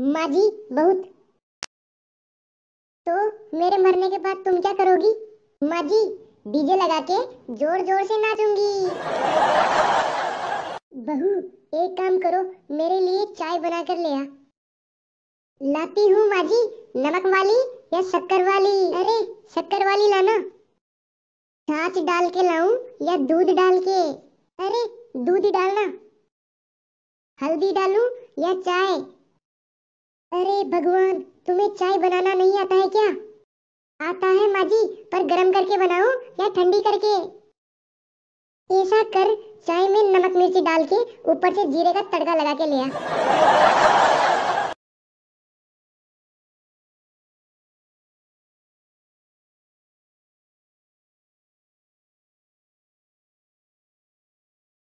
माँ जी बहुत तो मेरे मरने के बाद तुम क्या करोगी माँ जी डीजे लगा के जोर जोर से नाचूंगी बहू एक काम करो मेरे लिए चाय बना कर ले आ लाती हूँ माँ जी नमक वाली या शक्कर वाली अरे शक्कर वाली लाना छाछ डाल के लाऊं या दूध डाल के अरे दूध डालना हल्दी डालूं या चाय अरे भगवान तुम्हें चाय बनाना नहीं आता है क्या आता है माँ जी पर गरम करके बनाओ या ठंडी करके ऐसा कर चाय में नमक मिर्ची डाल के ऊपर से जीरे का तड़का लगा के ले आ